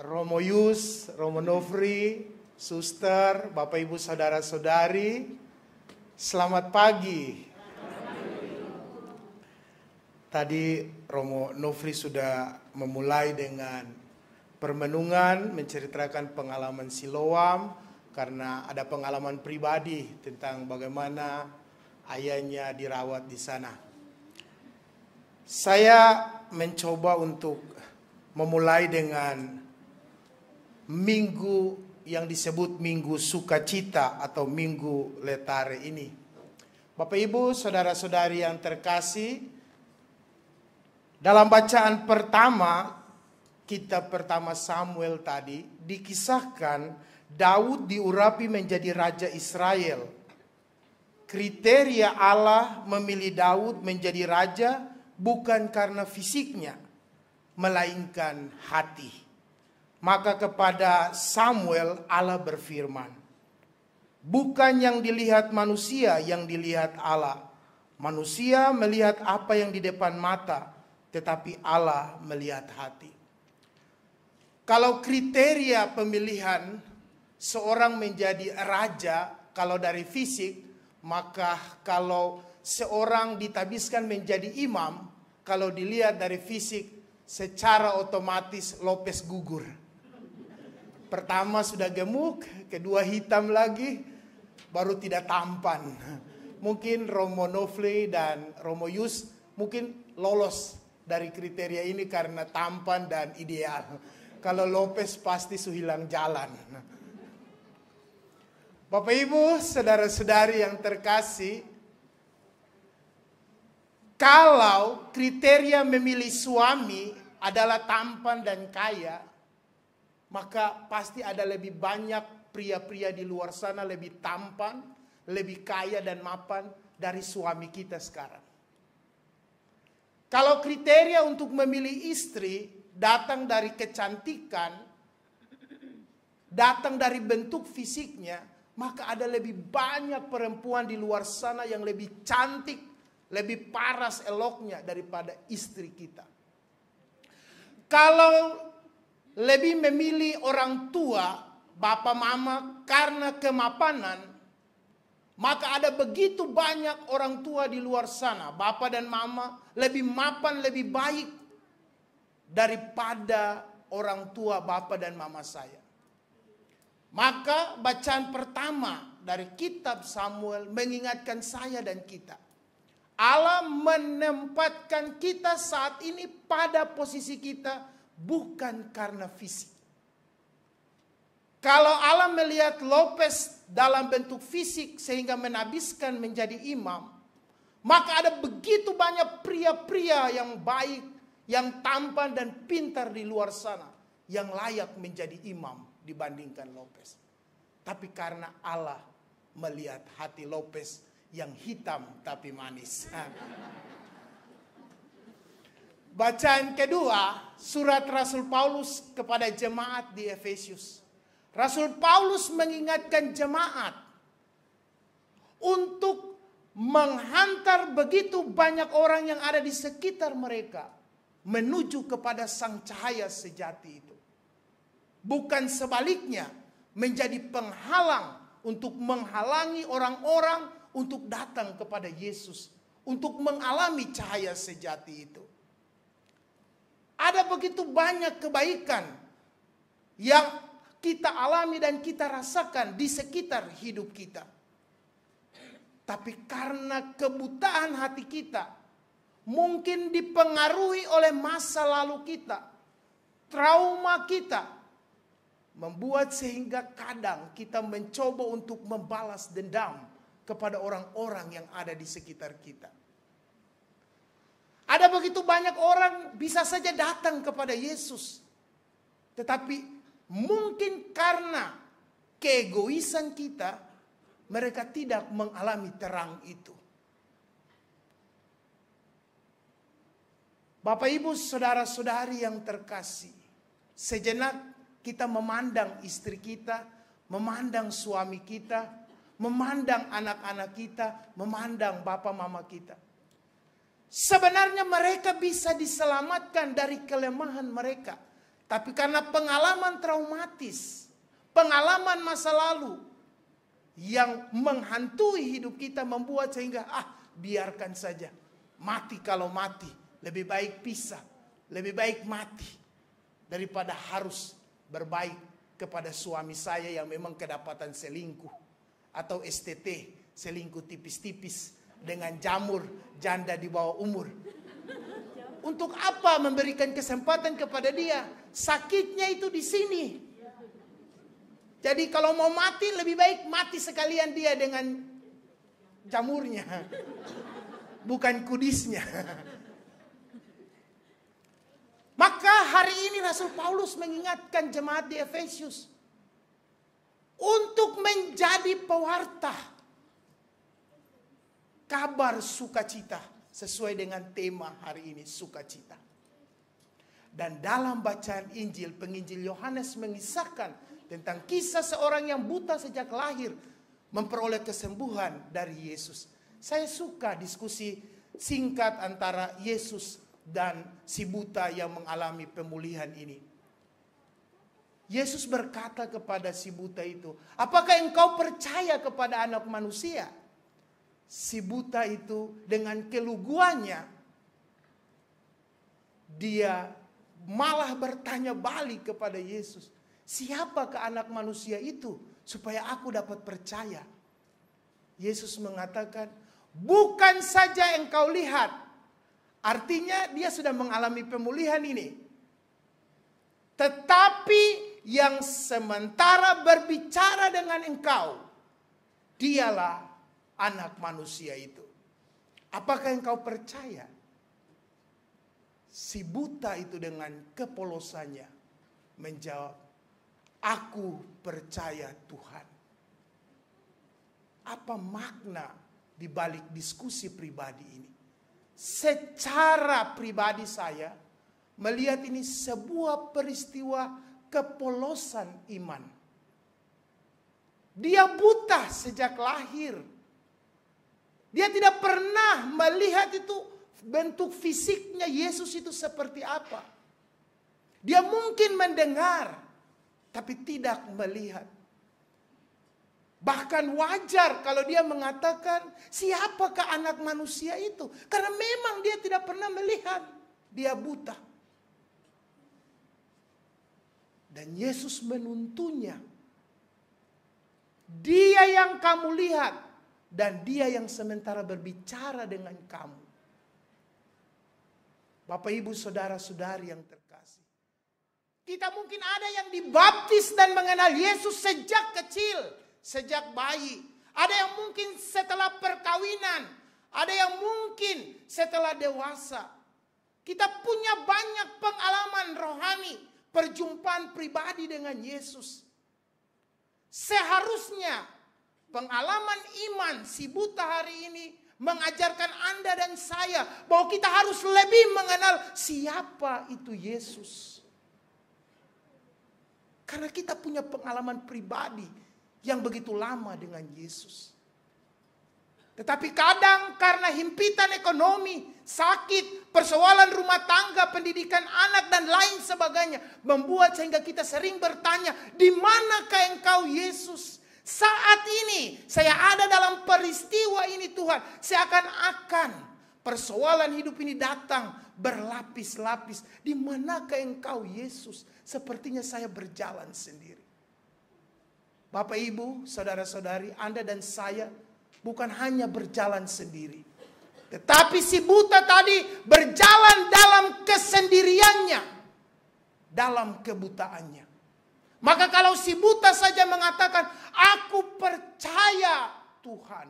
Romo Yus, Romo Novri, suster, Bapak Ibu saudara-saudari, selamat pagi. Tadi Romo Novri sudah memulai dengan permenungan menceritakan pengalaman Siloam karena ada pengalaman pribadi tentang bagaimana ayahnya dirawat di sana. Saya mencoba untuk memulai dengan minggu yang disebut minggu sukacita atau minggu letare ini. Bapak Ibu, saudara-saudari yang terkasih, dalam bacaan pertama kita pertama Samuel tadi dikisahkan Daud diurapi menjadi raja Israel. Kriteria Allah memilih Daud menjadi raja bukan karena fisiknya, melainkan hati maka kepada Samuel Allah berfirman, "Bukan yang dilihat manusia yang dilihat Allah. Manusia melihat apa yang di depan mata, tetapi Allah melihat hati." Kalau kriteria pemilihan seorang menjadi raja kalau dari fisik, maka kalau seorang ditabiskan menjadi imam, kalau dilihat dari fisik secara otomatis Lopez gugur. Pertama sudah gemuk, kedua hitam lagi, baru tidak tampan. Mungkin Romo Nofle dan Romo Yus mungkin lolos dari kriteria ini karena tampan dan ideal. Kalau Lopez pasti suhilang jalan. Bapak Ibu, saudara-saudari yang terkasih, kalau kriteria memilih suami adalah tampan dan kaya, maka pasti ada lebih banyak pria-pria di luar sana lebih tampan, lebih kaya dan mapan dari suami kita sekarang. Kalau kriteria untuk memilih istri datang dari kecantikan, datang dari bentuk fisiknya, maka ada lebih banyak perempuan di luar sana yang lebih cantik, lebih paras eloknya daripada istri kita. Kalau lebih memilih orang tua, bapak mama karena kemapanan, maka ada begitu banyak orang tua di luar sana, bapak dan mama lebih mapan, lebih baik daripada orang tua bapak dan mama saya. Maka bacaan pertama dari kitab Samuel mengingatkan saya dan kita. Allah menempatkan kita saat ini pada posisi kita bukan karena fisik. Kalau Allah melihat Lopez dalam bentuk fisik sehingga menabiskan menjadi imam, maka ada begitu banyak pria-pria yang baik, yang tampan dan pintar di luar sana yang layak menjadi imam dibandingkan Lopez. Tapi karena Allah melihat hati Lopez yang hitam tapi manis. Ah. Bacaan kedua, surat Rasul Paulus kepada jemaat di Efesus. Rasul Paulus mengingatkan jemaat untuk menghantar begitu banyak orang yang ada di sekitar mereka menuju kepada sang cahaya sejati itu. Bukan sebaliknya menjadi penghalang untuk menghalangi orang-orang untuk datang kepada Yesus, untuk mengalami cahaya sejati itu. Ada begitu banyak kebaikan yang kita alami dan kita rasakan di sekitar hidup kita. Tapi karena kebutaan hati kita, mungkin dipengaruhi oleh masa lalu kita, trauma kita, membuat sehingga kadang kita mencoba untuk membalas dendam kepada orang-orang yang ada di sekitar kita. Ada begitu banyak orang bisa saja datang kepada Yesus. Tetapi mungkin karena keegoisan kita, mereka tidak mengalami terang itu. Bapak ibu saudara-saudari yang terkasih. Sejenak kita memandang istri kita, memandang suami kita, memandang anak-anak kita, memandang bapak mama kita. Sebenarnya mereka bisa diselamatkan dari kelemahan mereka. Tapi karena pengalaman traumatis, pengalaman masa lalu yang menghantui hidup kita membuat sehingga ah biarkan saja. Mati kalau mati, lebih baik pisah, lebih baik mati daripada harus berbaik kepada suami saya yang memang kedapatan selingkuh atau STT, selingkuh tipis-tipis dengan jamur janda di bawah umur. Untuk apa memberikan kesempatan kepada dia? Sakitnya itu di sini. Jadi kalau mau mati lebih baik mati sekalian dia dengan jamurnya. Bukan kudisnya. Maka hari ini Rasul Paulus mengingatkan jemaat di Efesus untuk menjadi pewarta kabar sukacita sesuai dengan tema hari ini sukacita. Dan dalam bacaan Injil, penginjil Yohanes mengisahkan tentang kisah seorang yang buta sejak lahir memperoleh kesembuhan dari Yesus. Saya suka diskusi singkat antara Yesus dan si buta yang mengalami pemulihan ini. Yesus berkata kepada si buta itu, "Apakah engkau percaya kepada Anak Manusia?" si buta itu dengan keluguannya dia malah bertanya balik kepada Yesus, "Siapa ke anak manusia itu supaya aku dapat percaya?" Yesus mengatakan, "Bukan saja engkau lihat." Artinya dia sudah mengalami pemulihan ini. Tetapi yang sementara berbicara dengan engkau, dialah anak manusia itu. Apakah engkau percaya? Si buta itu dengan kepolosannya menjawab, Aku percaya Tuhan. Apa makna di balik diskusi pribadi ini? Secara pribadi saya melihat ini sebuah peristiwa kepolosan iman. Dia buta sejak lahir dia tidak pernah melihat itu bentuk fisiknya Yesus itu seperti apa. Dia mungkin mendengar, tapi tidak melihat. Bahkan wajar kalau dia mengatakan siapakah anak manusia itu. Karena memang dia tidak pernah melihat. Dia buta. Dan Yesus menuntunnya. Dia yang kamu lihat dan dia yang sementara berbicara dengan kamu. Bapak ibu saudara saudari yang terkasih. Kita mungkin ada yang dibaptis dan mengenal Yesus sejak kecil, sejak bayi. Ada yang mungkin setelah perkawinan, ada yang mungkin setelah dewasa. Kita punya banyak pengalaman rohani, perjumpaan pribadi dengan Yesus. Seharusnya Pengalaman iman si buta hari ini mengajarkan Anda dan saya bahwa kita harus lebih mengenal siapa itu Yesus. Karena kita punya pengalaman pribadi yang begitu lama dengan Yesus. Tetapi kadang karena himpitan ekonomi, sakit, persoalan rumah tangga, pendidikan anak dan lain sebagainya membuat sehingga kita sering bertanya, di manakah engkau Yesus? Saat ini saya ada dalam peristiwa ini Tuhan. Seakan-akan persoalan hidup ini datang berlapis-lapis. Di manakah engkau Yesus? Sepertinya saya berjalan sendiri. Bapak ibu, saudara-saudari, Anda dan saya bukan hanya berjalan sendiri. Tetapi si buta tadi berjalan dalam kesendiriannya. Dalam kebutaannya. Maka kalau si buta saja mengatakan, aku percaya Tuhan.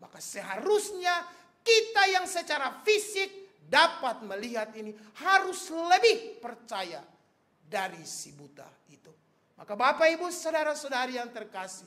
Maka seharusnya kita yang secara fisik dapat melihat ini harus lebih percaya dari si buta itu. Maka Bapak Ibu saudara-saudari yang terkasih,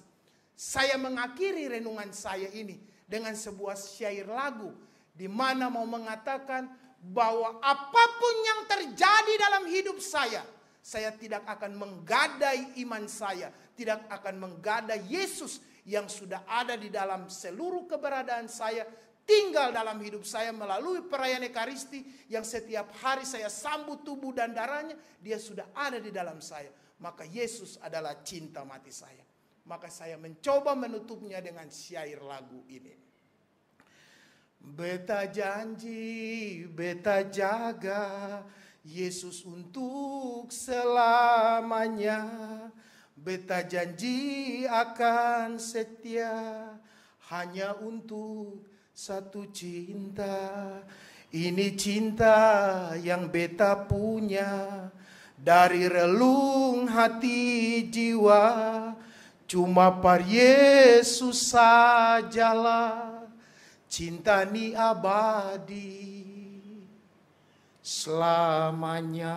saya mengakhiri renungan saya ini dengan sebuah syair lagu di mana mau mengatakan bahwa apapun yang terjadi dalam hidup saya, saya tidak akan menggadai iman saya, tidak akan menggadai Yesus yang sudah ada di dalam seluruh keberadaan saya, tinggal dalam hidup saya melalui perayaan Ekaristi yang setiap hari saya sambut tubuh dan darahnya, dia sudah ada di dalam saya. Maka Yesus adalah cinta mati saya. Maka saya mencoba menutupnya dengan syair lagu ini. Beta janji, beta jaga, Yesus untuk selamanya. Beta janji akan setia hanya untuk satu cinta. Ini cinta yang beta punya dari relung hati jiwa. Cuma par Yesus sajalah cinta ni abadi selamanya.